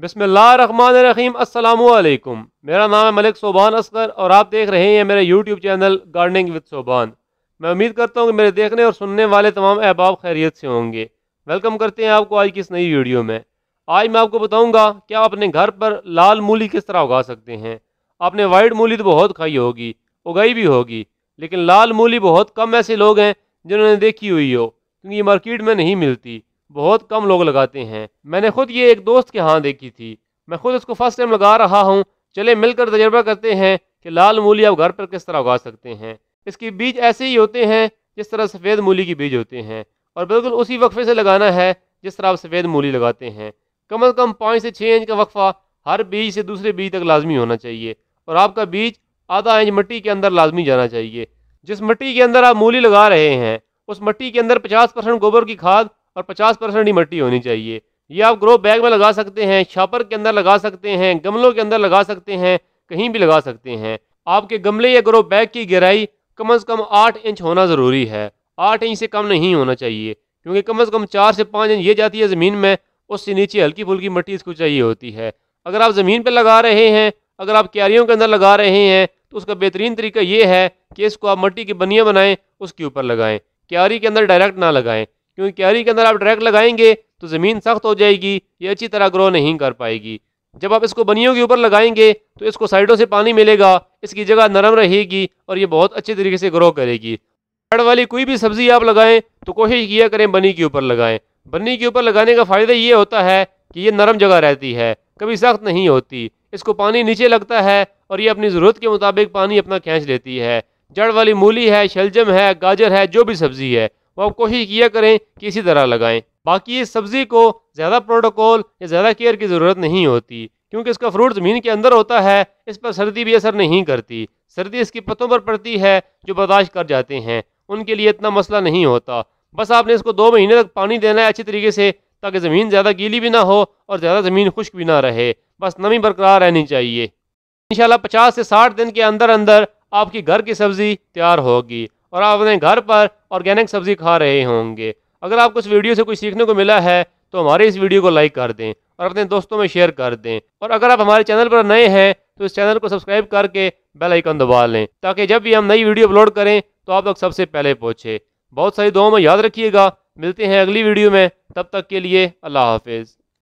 बसमीम अल्लाम मेरा नाम है मलिक सोबान असगर और आप देख रहे हैं मेरे YouTube channel gardening with Soban मैं उम्मीद करता हूँ कि मेरे देखने और सुनने वाले तमाम अहबाब खैरियत से होंगे वेलकम करते हैं आपको आज की इस नई वीडियो में आज मैं आपको बताऊँगा कि आप अपने घर पर लाल मूली किस तरह उगा सकते हैं आपने वाइट मूली तो बहुत खाई होगी उगाई भी होगी लेकिन लाल मूली बहुत कम ऐसे लोग हैं जिन्होंने देखी हुई हो क्योंकि मार्केट में नहीं मिलती बहुत कम लोग लगाते हैं मैंने खुद ये एक दोस्त के यहाँ देखी थी मैं खुद इसको फर्स्ट टाइम लगा रहा हूँ चले मिलकर तजर्बा करते हैं कि लाल मूली आप घर पर किस तरह उगा सकते हैं इसके बीज ऐसे ही होते हैं जिस तरह सफ़ेद मूली के बीज होते हैं और बिल्कुल उसी वक्फे से लगाना है जिस तरह आप सफ़ेद मूली लगाते हैं कम अज़ कम पाँच से छः इंच का वक्फ़ा हर बीज से दूसरे बीज तक लाजमी होना चाहिए और आपका बीज आधा इंच मिट्टी के अंदर लाजमी जाना चाहिए जिस मिट्टी के अंदर आप मूली लगा रहे हैं उस मिट्टी के अंदर पचास परसेंट गोबर की खाद और 50 परसेंट ही मट्टी होनी चाहिए ये आप ग्रो बैग में लगा सकते हैं छापर के अंदर लगा सकते हैं गमलों के अंदर लगा सकते हैं कहीं भी लगा सकते हैं आपके गमले या ग्रो बैग की गहराई कम अज़ कम आठ इंच होना ज़रूरी है आठ इंच से कम नहीं होना चाहिए क्योंकि कम अज़ कम चार से पाँच इंच ये जाती है ज़मीन में उससे नीचे हल्की फुल्की मट्टी इसको चाहिए होती है अगर आप ज़मीन पर लगा रहे हैं अगर आप क्यारियों के अंदर लगा रहे हैं तो उसका बेहतरीन तरीका ये है कि इसको आप मट्टी की बनिया बनाएं उसके ऊपर लगाएं क्यारी के अंदर डायरेक्ट ना लगाएं क्योंकि क्यारी के अंदर आप डायरेक्ट लगाएंगे तो ज़मीन सख्त हो जाएगी ये अच्छी तरह ग्रो नहीं कर पाएगी जब आप इसको बनियों के ऊपर लगाएंगे तो इसको साइडों से पानी मिलेगा इसकी जगह नरम रहेगी और ये बहुत अच्छे तरीके से ग्रो करेगी जड़ वाली कोई भी सब्ज़ी आप लगाएं तो कोशिश किया करें बनी के ऊपर लगाएं बनी के ऊपर लगाने का फ़ायदा ये होता है कि ये नरम जगह रहती है कभी सख्त नहीं होती इसको पानी नीचे लगता है और ये अपनी ज़रूरत के मुताबिक पानी अपना खींच लेती है जड़ वाली मूली है शलजम है गाजर है जो भी सब्ज़ी है वो आप कोशिश किया करें कि इसी तरह लगाएं बाकी इस सब्ज़ी को ज़्यादा प्रोटोकॉल या ज़्यादा केयर की ज़रूरत नहीं होती क्योंकि इसका फ्रूट ज़मीन के अंदर होता है इस पर सर्दी भी असर नहीं करती सर्दी इसकी पत्तों पर पड़ती है जो बर्दाश्त कर जाते हैं उनके लिए इतना मसला नहीं होता बस आपने इसको दो महीने तक पानी देना है अच्छी तरीके से ताकि ज़मीन ज़्यादा गीली भी ना हो और ज़्यादा ज़मीन खुश्क भी ना रहे बस नमी बरकरार रहनी चाहिए इंशाल्लाह 50 से 60 दिन के अंदर अंदर आपकी घर की सब्ज़ी तैयार होगी और आप अपने घर पर ऑर्गेनिक सब्ज़ी खा रहे होंगे अगर आपको इस वीडियो से कुछ सीखने को मिला है तो हमारे इस वीडियो को लाइक कर दें और अपने दोस्तों में शेयर कर दें और अगर आप हमारे चैनल पर नए हैं तो इस चैनल को सब्सक्राइब करके बेल आइकन दबा लें ताकि जब भी हम नई वीडियो अपलोड करें तो आप तक सबसे पहले पहुँचे बहुत सारी दुआओं में याद रखिएगा मिलते हैं अगली वीडियो में तब तक के लिए अल्लाह हाफिज़